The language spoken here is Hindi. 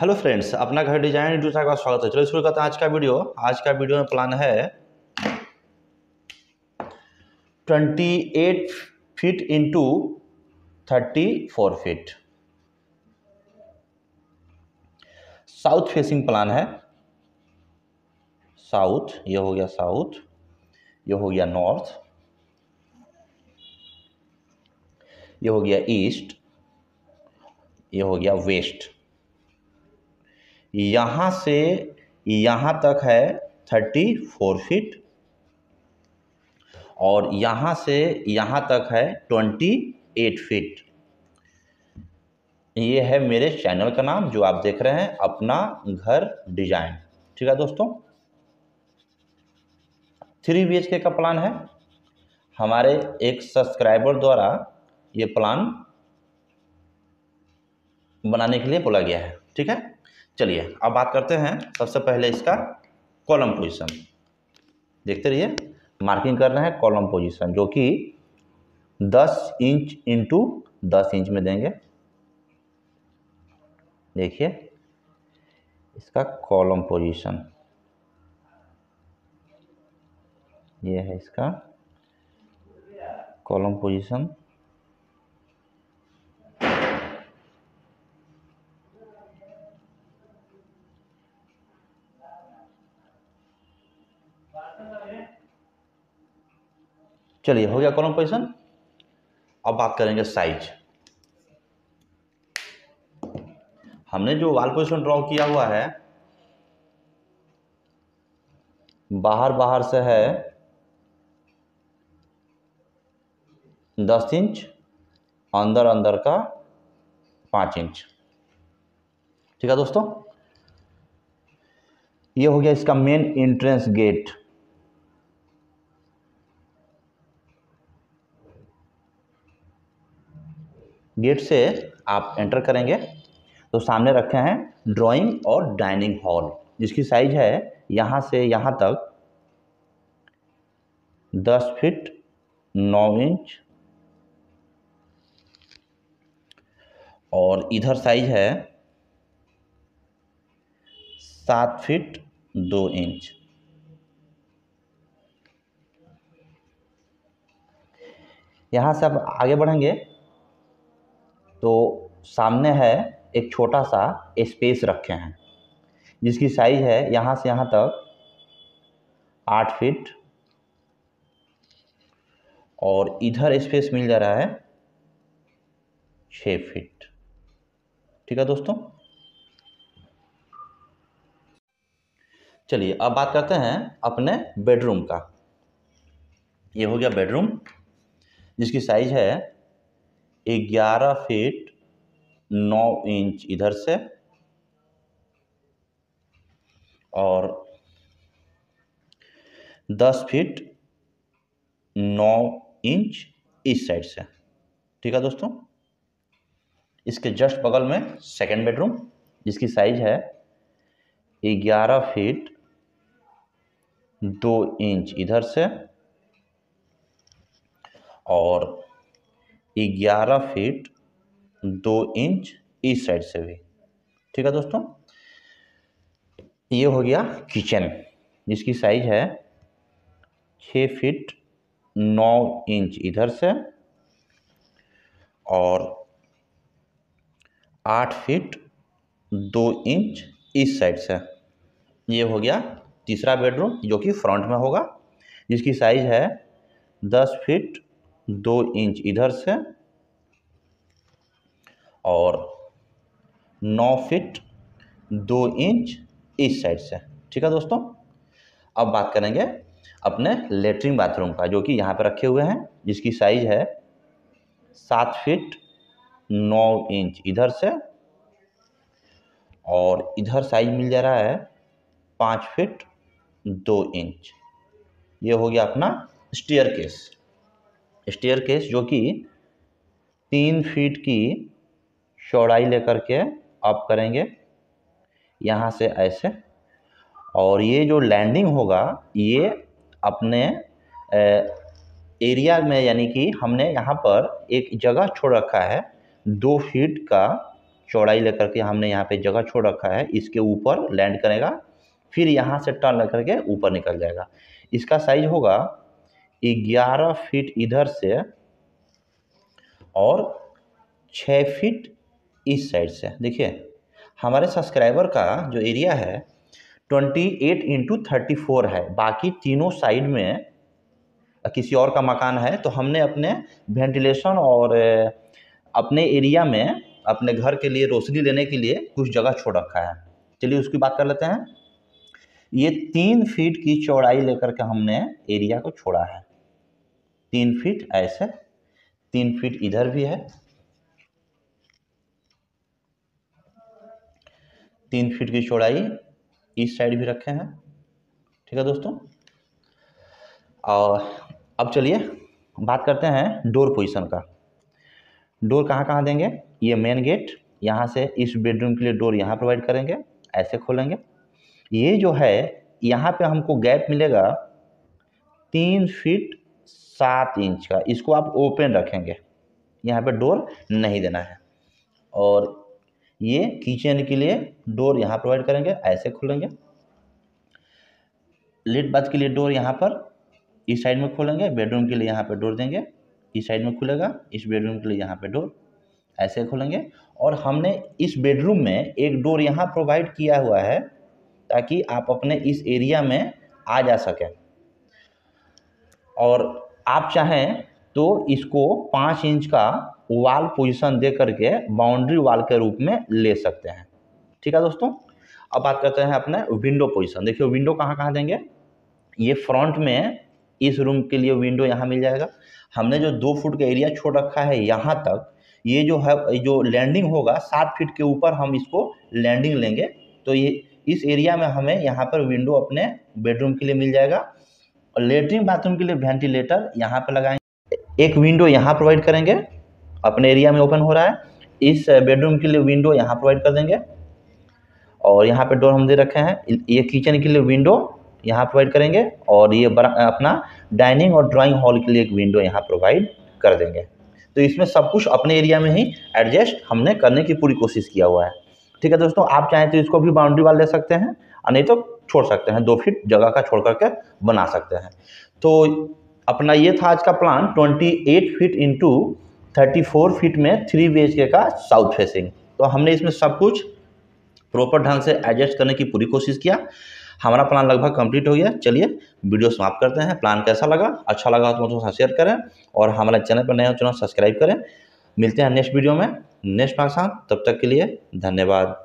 हेलो फ्रेंड्स अपना घर डिजाइन इंडस्ट्री का स्वागत है चलो शुरू करते हैं आज का वीडियो आज का वीडियो में प्लान है twenty eight feet into thirty four feet south facing plan है साउथ ये हो गया साउथ ये हो गया नॉर्थ ये हो गया ईस्ट ये हो गया वेस्ट यहाँ से यहाँ तक है थर्टी फोर फिट और यहाँ से यहाँ तक है ट्वेंटी एट फिट ये है मेरे चैनल का नाम जो आप देख रहे हैं अपना घर डिजाइन ठीक है दोस्तों थ्री बी के का प्लान है हमारे एक सब्सक्राइबर द्वारा ये प्लान बनाने के लिए बोला गया है ठीक है चलिए अब बात करते हैं सबसे पहले इसका कॉलम पोजीशन देखते रहिए मार्किंग कर रहे हैं कॉलम पोजीशन जो कि 10 इंच इंटू दस इंच में देंगे देखिए इसका कॉलम पोजीशन ये है इसका कॉलम पोजीशन चलिए हो गया कॉलम पोजिशन अब बात करेंगे साइज हमने जो वाल पोजिशन ड्रॉ किया हुआ है बाहर बाहर से है दस इंच अंदर अंदर का पाँच इंच ठीक है दोस्तों ये हो गया इसका मेन एंट्रेंस गेट गेट से आप एंटर करेंगे तो सामने रखे हैं ड्राइंग और डाइनिंग हॉल जिसकी साइज है यहाँ से यहाँ तक दस फीट नौ इंच और इधर साइज है सात फीट दो इंच यहाँ से आप आगे बढ़ेंगे तो सामने है एक छोटा सा स्पेस रखे हैं जिसकी साइज है यहाँ से यहाँ तक आठ फीट और इधर स्पेस मिल जा रहा है छः फीट ठीक है दोस्तों चलिए अब बात करते हैं अपने बेडरूम का ये हो गया बेडरूम जिसकी साइज है ग्यारह फीट नौ इंच इधर से और दस फीट नौ इंच इस साइड से ठीक है दोस्तों इसके जस्ट बगल में सेकेंड बेडरूम जिसकी साइज है ग्यारह फीट दो इंच इधर से और ग्यारह फीट दो इंच इस साइड से भी ठीक है दोस्तों ये हो गया किचन जिसकी साइज है छ फीट नौ इंच इधर से और आठ फीट दो इंच इस साइड से ये हो गया तीसरा बेडरूम जो कि फ्रंट में होगा जिसकी साइज़ है दस फीट दो इंच इधर से और नौ फिट दो इंच इस साइड से ठीक है दोस्तों अब बात करेंगे अपने लेटरिन बाथरूम का जो कि यहाँ पर रखे हुए हैं जिसकी साइज़ है सात फिट नौ इंच इधर से और इधर साइज मिल जा रहा है पाँच फिट दो इंच ये हो गया अपना स्टेयर केस स्टेयर केस जो कि तीन फीट की चौड़ाई लेकर के आप करेंगे यहाँ से ऐसे और ये जो लैंडिंग होगा ये अपने एरिया में यानी कि हमने यहाँ पर एक जगह छोड़ रखा है दो फीट का चौड़ाई लेकर के हमने यहाँ पे जगह छोड़ रखा है इसके ऊपर लैंड करेगा फिर यहाँ से टर्न लेकर के ऊपर निकल जाएगा इसका साइज होगा ग्यारह फीट इधर से और छः फीट इस साइड से देखिए हमारे सब्सक्राइबर का जो एरिया है twenty eight into thirty four है बाकी तीनों साइड में किसी और का मकान है तो हमने अपने वेंटिलेशन और अपने एरिया में अपने घर के लिए रोशनी लेने के लिए कुछ जगह छोड़ रखा है चलिए उसकी बात कर लेते हैं ये तीन फीट की चौड़ाई लेकर के हमने एरिया को छोड़ा है तीन फीट ऐसे तीन फीट इधर भी है तीन फीट की चौड़ाई इस साइड भी रखे हैं ठीक है दोस्तों और अब चलिए बात करते हैं डोर पोजीशन का डोर कहाँ कहाँ देंगे ये मेन गेट यहाँ से इस बेडरूम के लिए डोर यहाँ प्रोवाइड करेंगे ऐसे खोलेंगे ये जो है यहाँ पे हमको गैप मिलेगा तीन फीट सात इंच का इसको आप ओपन रखेंगे यहाँ पे डोर नहीं देना है और ये किचन के लिए डोर यहाँ प्रोवाइड करेंगे ऐसे खोलेंगे लेट बाथ के लिए डोर यहाँ पर इस साइड में खोलेंगे बेडरूम के लिए यहाँ पर डोर देंगे इस साइड में खुलेगा इस बेडरूम के लिए यहाँ पर डोर ऐसे खोलेंगे और हमने इस बेडरूम में एक डोर यहाँ प्रोवाइड किया हुआ है ताकि आप अपने इस एरिया में आ जा सकें और आप चाहें तो इसको पाँच इंच का वाल पोजीशन दे करके बाउंड्री वाल के रूप में ले सकते हैं ठीक है दोस्तों अब बात करते हैं अपने विंडो पोजीशन देखिए विंडो कहाँ कहाँ देंगे ये फ्रंट में इस रूम के लिए विंडो यहाँ मिल जाएगा हमने जो दो फुट का एरिया छोड़ रखा है यहाँ तक ये जो है जो लैंडिंग होगा सात फीट के ऊपर हम इसको लैंडिंग लेंगे तो ये इस एरिया में हमें यहाँ पर विंडो अपने बेडरूम के लिए मिल जाएगा और लेटरिन बाथरूम के लिए वेंटिलेटर यहाँ पर लगाएंगे एक विंडो यहाँ प्रोवाइड करेंगे अपने एरिया में ओपन हो रहा है इस बेडरूम के लिए विंडो यहाँ प्रोवाइड कर देंगे और यहाँ पे डोर हम दे रखे हैं ये किचन के लिए विंडो यहाँ प्रोवाइड करेंगे और ये अपना डाइनिंग और ड्राइंग हॉल के लिए एक विंडो यहाँ प्रोवाइड कर देंगे तो इसमें सब कुछ अपने एरिया में ही एडजस्ट हमने करने की पूरी कोशिश किया हुआ है ठीक है दोस्तों आप चाहें तो इसको भी बाउंड्री वाल दे सकते हैं और नहीं तो छोड़ सकते हैं दो फीट जगह का छोड़ करके बना सकते हैं तो अपना ये था आज का plan twenty eight feet into thirty four feet में थ्री बी के का साउथ फेसिंग तो हमने इसमें सब कुछ प्रॉपर ढंग से एडजस्ट करने की पूरी कोशिश किया हमारा प्लान लगभग कंप्लीट हो गया चलिए वीडियो समाप्त करते हैं प्लान कैसा लगा अच्छा लगा तो दोस्तों शेयर करें और हमारे चैनल पर नया हो तो चैनल सब्सक्राइब करें मिलते हैं नेक्स्ट वीडियो में नेक्स्ट पाकिस्तान तब तक के लिए धन्यवाद